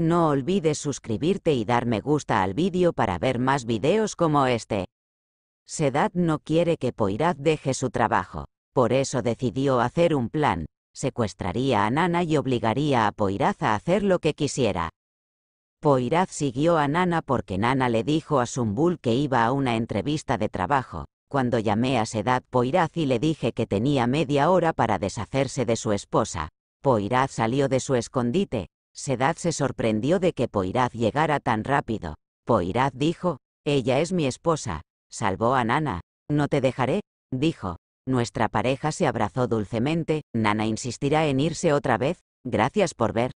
No olvides suscribirte y dar me gusta al vídeo para ver más vídeos como este. Sedat no quiere que Poiraz deje su trabajo, por eso decidió hacer un plan, secuestraría a Nana y obligaría a Poiraz a hacer lo que quisiera. Poiraz siguió a Nana porque Nana le dijo a Sumbul que iba a una entrevista de trabajo. Cuando llamé a Sedat Poiraz y le dije que tenía media hora para deshacerse de su esposa, Poiraz salió de su escondite, Sedad se sorprendió de que Poiraz llegara tan rápido. Poiraz dijo, Ella es mi esposa. Salvó a Nana. No te dejaré, dijo. Nuestra pareja se abrazó dulcemente. Nana insistirá en irse otra vez. Gracias por ver.